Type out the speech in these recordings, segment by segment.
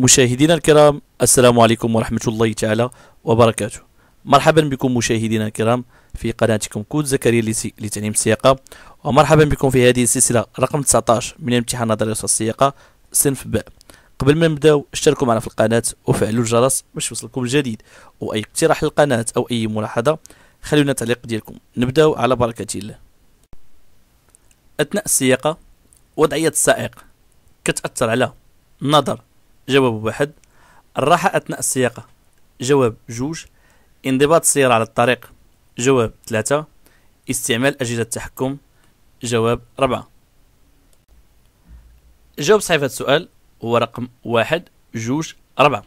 مشاهدينا الكرام السلام عليكم ورحمة الله تعالى وبركاته مرحبا بكم مشاهدينا الكرام في قناتكم كود زكريا لتعليم السياقة ومرحبا بكم في هذه السلسلة رقم 19 من امتحان نظرية السياقة صنف باء قبل ما نبداو اشتركوا معنا في القناة وفعلوا الجرس باش يوصلكم الجديد وأي اقتراح للقناة أو أي ملاحظة خلونا تعليق ديالكم نبداو على بركة الله أثناء السياقة وضعية السائق كتأثر على النظر جواب واحد الراحة أثناء السياقة جواب جوج انضباط السيارة على الطريق جواب ثلاثة استعمال أجهزة التحكم جواب ربعة جواب صحيح السؤال هو رقم واحد جوج ربعة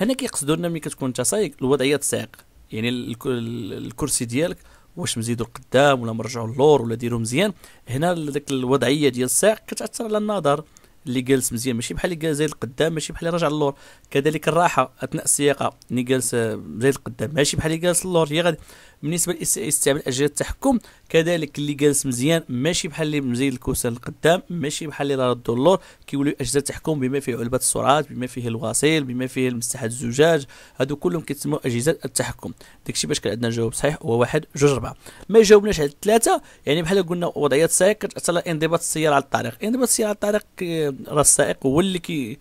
هنا كيقصدوا لنا ملي كتكون انت سايق الوضعية السائق يعني الكرسي ديالك واش مزيدو القدام ولا مرجعو اللور ولا ديرو مزيان هنا ديك الوضعيه ديال السائق كتاثر على النظر اللي جالس مزيان ماشي بحال اللي جالس زي القدام ماشي بحال اللي راجع للور كذلك الراحه اثناء السياقه اللي جالس آه، زي القدام ماشي بحال اللي جالس للور هي غادي بالنسبه لاستعمال اجهزه التحكم كذلك اللي جالس مزيان ماشي بحال اللي مزيد الكوسه القدام ماشي بحال اللي راه الدولور كيوليو اجهزه التحكم بما فيه علبه السرعات بما فيه الوصيل بما فيه المساحه الزجاج هادو كلهم كيتسموا اجهزه التحكم داكشي باش كان عندنا جواب صحيح هو واحد جوج ربعه ما جاوبناش على ثلاثه يعني بحال قلنا وضعيه السائق كتاثر على انضباط السياره على الطريق انضباط السياره على الطريق راه السائق هو اللي كي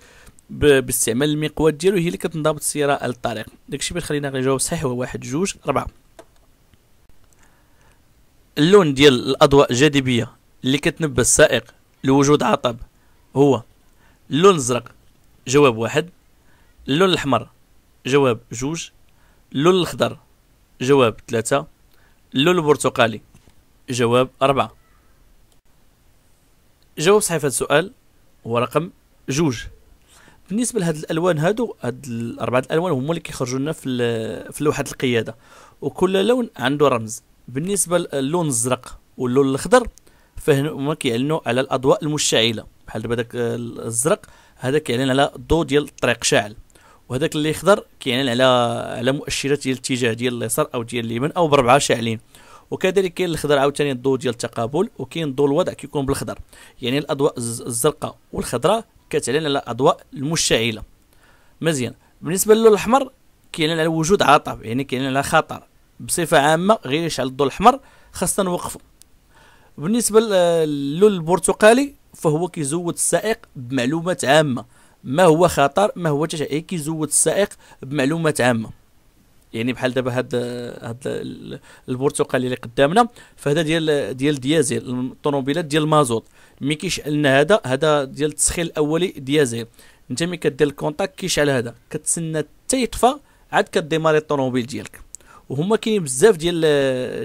باستعمال المقود ديالو هي اللي كتنضبط السياره على الطريق داكشي باش خلينا غير جواب صحيح هو واحد جوج ربعه اللون ديال الاضواء الجاذبيه اللي كتنبه السائق لوجود عطب هو اللون الازرق جواب واحد اللون الاحمر جواب جوج اللون الاخضر جواب ثلاثة اللون البرتقالي جواب أربعة جواب صحيح السؤال هو رقم جوج بالنسبه لهاد الالوان هادو هاد الاربعه الالوان هما اللي كيخرجوا لنا في في لوحه القياده وكل لون عنده رمز بالنسبه للون الزرق واللون الاخضر فهما كيعلنوا على الاضواء المشتعله بحال دابا داك آه، الزرق هذا كيعلن على الضوء ديال الطريق شاعل وهذاك اللي اخضر كيعلن على على مؤشرات ديال الاتجاه ديال اليسار او ديال اليمين او بربعه شاعلين وكذلك كاين الاخضر عاوتاني الضوء ديال التقابل وكاين الضوء الوضع كيكون بالاخضر يعني الاضواء الزرقاء والخضراء كتعلن على الاضواء المشتعله مزيان بالنسبه للون الاحمر كيعلن على وجود عاطف يعني كيعلن على خطر بصفه عامه غير يشعل الضوء الاحمر خاصنا نوقفو بالنسبه للون البرتقالي فهو كيزود السائق بمعلومات عامه ما هو خطر ما هو تشعيع كيزود السائق بمعلومات عامه يعني بحال دابا هاد هاد البرتقالي اللي قدامنا فهذا ديال ديال ديازيل الطوموبيلات ديال المازوت مي كيشعل لنا هذا هذا ديال التسخين الاولي ديازيل انت ملي كدير الكونتاك كيشعل هذا كتسنى حتى يطفى عاد كديماري الطوموبيل ديالك وهما كاينين بزاف ديال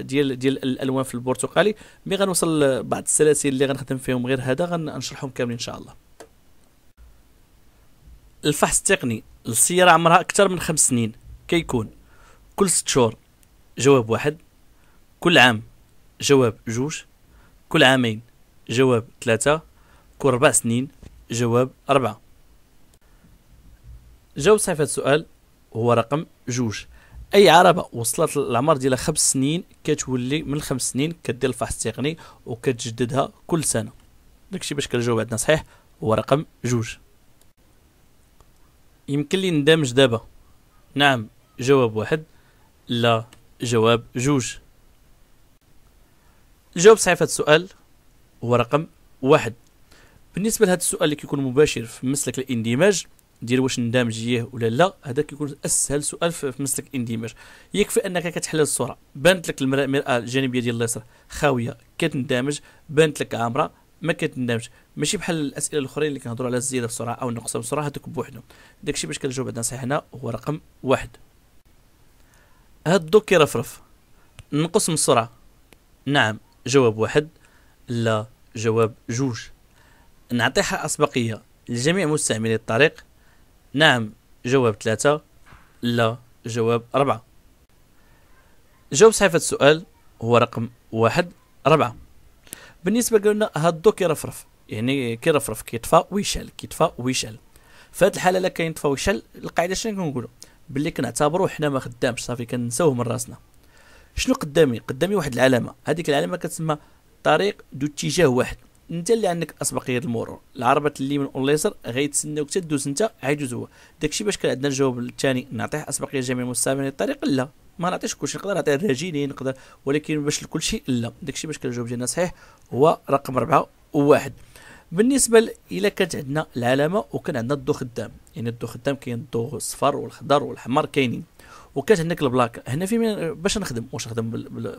ديال ديال الالوان في البرتقالي مي غنوصل بعض السلاسل اللي غنخدم فيهم غير هذا غنشرحهم كاملين ان شاء الله الفحص التقني السيارة عمرها أكثر من خمس سنين كيكون كل ست شهور جواب واحد كل عام جواب جوج كل عامين جواب ثلاثة كل أربع سنين جواب أربعة جاوب صحيح السؤال هو رقم جوج اي عربه وصلت العمر ديالها خمس سنين كتولي من الخمس سنين كدير الفحص التقني وكتجددها كل سنه داكشي باش كنجاوب عندنا صحيح هو رقم جوج يمكن لي ندمج دابا نعم جواب واحد لا جواب جوج الجواب صحيح في السؤال هو رقم واحد بالنسبه لهذا السؤال اللي كيكون مباشر في مسلك الاندماج ديال واش ندمجيه ولا لا هذا كيكون اسهل سؤال في مسلك الاندماج يكفي انك كتحلل الصوره بانت لك المراه آه، الجانبيه ديال اليسار خاويه كتندمج بانت لك عامره ما كتندمج ماشي بحال الاسئله الاخرين اللي كنهضروا على الزياده في السرعه او النقص في السرعه هذوك بوحدهم داكشي باش كنجاوب عندنا صحيح هنا هو رقم واحد هاد الدوك كيرفرف نقص من السرعه نعم جواب واحد لا جواب جوج نعطيها اسبقيه لجميع مستعملي الطريق نعم جواب ثلاثة لا جواب أربعة جواب صحيح في السؤال هو رقم واحد أربعة بالنسبة قلنا هادو كيرفرف يعني كيرفرف كيطفى ويشعل كيطفى ويشعل في هاد الحالة لا كيطفى ويشعل القاعدة شنو كنقولو باللي كنعتبرو حنا ما خدامش صافي كنساوه من راسنا شنو قدامي قدامي واحد العلامة هذيك العلامة كتسمى طريق ذو اتجاه واحد انت اللي عندك اسبقيه المرور العربه اللي من اليسر غيتسناوك حتى تدوز انت غيدوز هو داكشي باش كان عندنا الجواب الثاني نعطيه اسبقيه جميع المستعمرين الطريق لا ما نعطيش كلشي نقدر نعطي الراجلين نقدر ولكن باش لكلشي لا داكشي باش كان الجواب ديالنا صحيح هو رقم أربعة وواحد بالنسبه الى كانت عندنا العلامه وكان عندنا الضو خدام يعني الضو خدام كاين الضو الصفر والخضر والاحمر كاينين وكانت هناك البلاك هنا في باش نخدم واش نخدم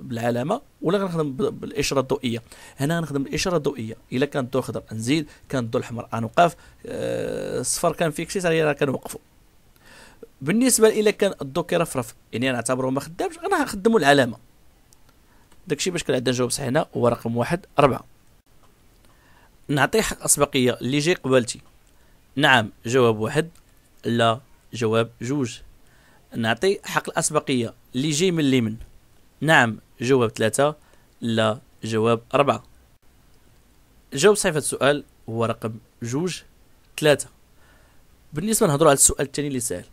بالعلامه ولا غنخدم بالاشاره الضوئيه هنا غنخدم بالاشاره الضوئيه الا كان الضوء خضر نزيد كان الضوء الاحمر انوقف آه، الصفر كان فيكسيت راه كنوقفو بالنسبه الا كان الضوء كيرفرف يعني نعتبره ما خدامش انا غنخدمو العلامه داكشي باش كنعدا نجاوب صح هنا هو رقم واحد أربعة نعطي حق أسبقية اللي جاي قبالتي نعم جواب واحد لا جواب جوج نعطي حق الأسبقية اللي جاي من اليمين نعم جواب ثلاثة لا جواب أربعة جواب صحيفة السؤال هو رقم جوج ثلاثة بالنسبة نهضروا على السؤال الثاني اللي سهل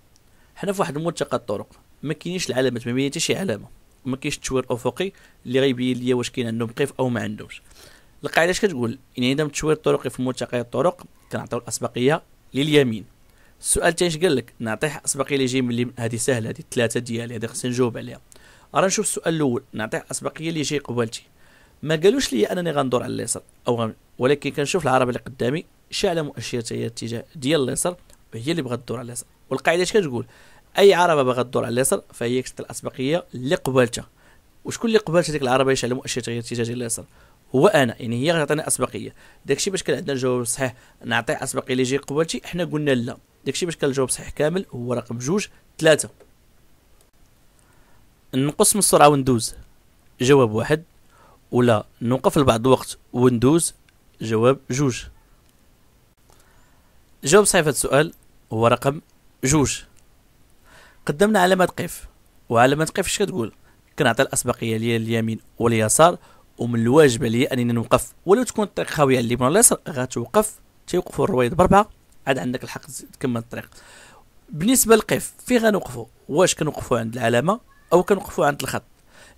حنا في واحد الملتقى الطرق ما كاينينش العلامات ما بين حتى شي علامة وما كاينش التشوير الأفقي اللي غيبين ليا واش كاين عندهم قيف أو ما عندهمش القاعدة اش كتقول يعني يعني التشوير الطرقي في ملتقى الطرق كنعطيو الأسبقية لليمين السؤال اش قال لك نعطيه اسبقيه اللي جاي من اللي هذه سهله هذه ثلاثه ديالي هذه خصني نجاوب عليها راه نشوف السؤال الاول نعطيه اسبقيه اللي جاي قبالتي ما قالوش لي انني غندور على اليسار او غم. ولكن كنشوف العربه اللي قدامي شاعله مؤشرتها هي الاتجاه ديال اليسار هي اللي بغات تدور على اليسار والقاعده اش كتقول اي عربه باغا تدور على اليسار فهي كتعطي الاسبقيه اللي قبالتها وشكون اللي قبالت هذيك العربه يشعل مؤشرتها هي الاتجاه ديال اليسار هو انا يعني هي غتعطيني اسبقيه داكشي باش كان عندنا الجواب الصحيح نعطيه اسبقيه اللي يجي قبلتي حنا قلنا لا داكشي باش كان الجواب الصحيح كامل هو رقم جوج ثلاثة نقص من السرعه وندوز جواب واحد ولا نوقف لبعض الوقت وندوز جواب جوج جواب صحيح في السؤال هو رقم جوج قدمنا علامة قف وعلامة قف اش كتقول كنعطي الأسبقية لليمين واليسار ومن الواجب عليا انني نوقف ولو تكون الطريق خاويه على اليمين واليسر غتوقف تيوقفوا الرويض بربعه عاد عندك الحق تكمل الطريق بالنسبه للقيف فين غنوقفوا واش كنوقفوا عند العلامه او كنوقفوا عند الخط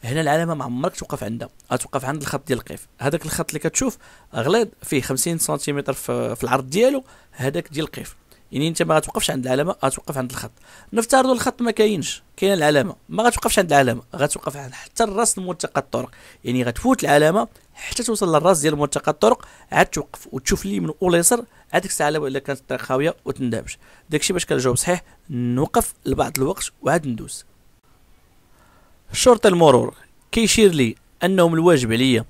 هنا العلامه ما عمرك توقف عندها غتوقف عند الخط ديال القيف هذاك الخط اللي كتشوف غليظ فيه 50 سنتيمتر في العرض ديالو هذاك ديال القيف يعني انت ما غتوقفش عند العلامه غتوقف عند الخط نفترضوا الخط ما كاينش كاين العلامه ما غتوقفش عند العلامه غتوقف عند حتى الراس الملتقى الطرق يعني غتفوت العلامه حتى توصل للراس ديال ملتقى الطرق عاد توقف وتشوف لي من اول يسر عاد ديك الساعه الا كانت الطريق خاويه وتندابش داكشي باش كنجاوب صحيح نوقف لبعض الوقت وعاد ندوز شرط المرور كيشير لي انه من الواجب عليا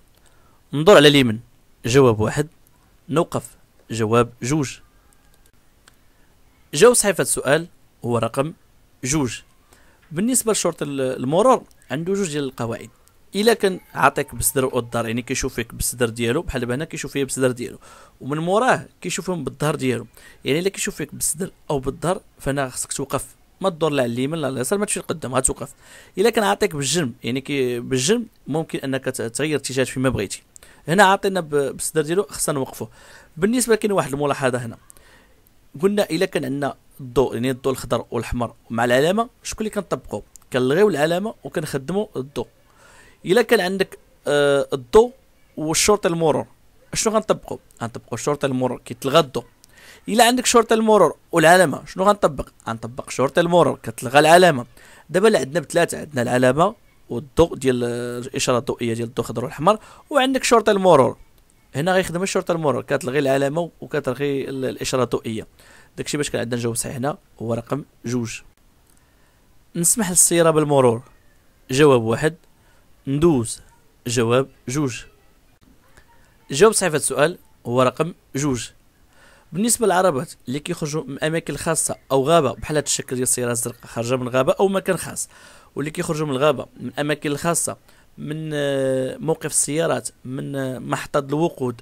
ندور على اليمين جواب واحد نوقف جواب جوج جاوب صحيح السؤال هو رقم جوج بالنسبه لشرط المرور عنده جوج ديال القواعد الا كان عاطيك بصدر الدار يعني كيشوف فيك بالصدر ديالو بحال هنا كيشوف فيا بالصدر ديالو ومن موراه كيشوفهم بالظهر ديالو يعني الا كيشوف فيك بالصدر او بالظهر فانا خصك توقف ما تدور لا اليمين لا اليسار ما تمشي لقدام غتوقف الا كان عاطيك بالجنب يعني كي بالجنب ممكن انك تغير اتجاه فيما بغيتي هنا عاطينا بالصدر ديالو خصنا نوقفوه بالنسبه كاين واحد الملاحظه هنا قلنا الا كان عندنا الضوء يعني الضوء الاخضر والاحمر مع العلامه شكون اللي كنطبقوا كنلغيو العلامه وكنخدموا الضوء الا كان عندك آه الضوء والشرطه المرور شنو غنطبقوا غنطبقوا الشرطه المرور كيتلغى الضوء الا عندك شرطه المرور والعلامه شنو غنطبق غنطبق شرطه المرور كتلغى العلامه دابا اللي عندنا بثلاثه عندنا العلامه والضوء ديال الاشاره الضوئيه ديال الضوء الاخضر والاحمر وعندك شرطه المرور هنا غيخدم الشرطه المرور كتلغي العلامه وكتلغي الاشاره الضوئيه داكشي باش كان عندنا الجواب صحيح هنا هو رقم جوج نسمح للسياره بالمرور جواب واحد ندوز جواب جوج الجواب صحيح في السؤال هو رقم جوج بالنسبه للعربات اللي كيخرجوا من اماكن خاصه او غابه بحال هذا الشكل ديال السياره الزرقاء خارجه من غابه او مكان خاص واللي كيخرجوا من الغابه من اماكن الخاصه من آه، موقف السيارات من آه، محطة الوقود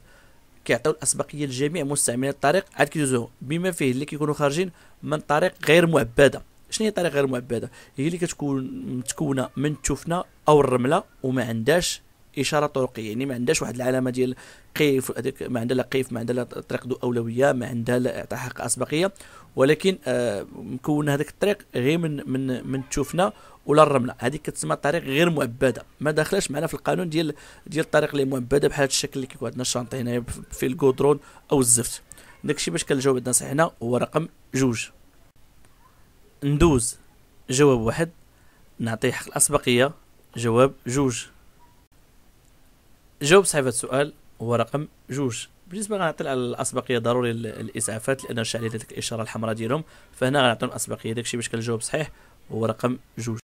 كيعطيو الاسبقيه لجميع مستعملي الطريق عاد كيدوزو بما فيه اللي كيكونوا خارجين من طريق غير معبده شنو هي طريق غير معبده هي اللي كتكون متكونه من التفنه او الرمله وما عندهاش اشاره طرقيه يعني ما عندهاش واحد العلامه ديال قيف ما عندها لا قيف ما عندها لا طريق ذو اولويه ما عندها لا اعطاء حق اسبقيه ولكن آه مكون هذاك الطريق غير من من من تشوفنا ولا الرمله هذيك كتسمى طريق غير معبده ما داخلاش معنا في القانون ديال ديال الطريق اللي معبده بحال هذا الشكل اللي كيكون عندنا الشانطي هنايا في الكودرون او الزفت داك الشيء باش كنجاوب عندنا صحيح هنا هو رقم جوج ندوز جواب واحد نعطيه حق الاسبقيه جواب جوج جاوب صحيح هذا السؤال هو رقم جوج بالنسبه غنعطي الاسبقيه ضروري الاسعافات لان شعلت ديك الاشاره الحمراء ديالهم فهنا غنعطيهم الاسبقيه داكشي باش كنجاوب صحيح هو رقم جوج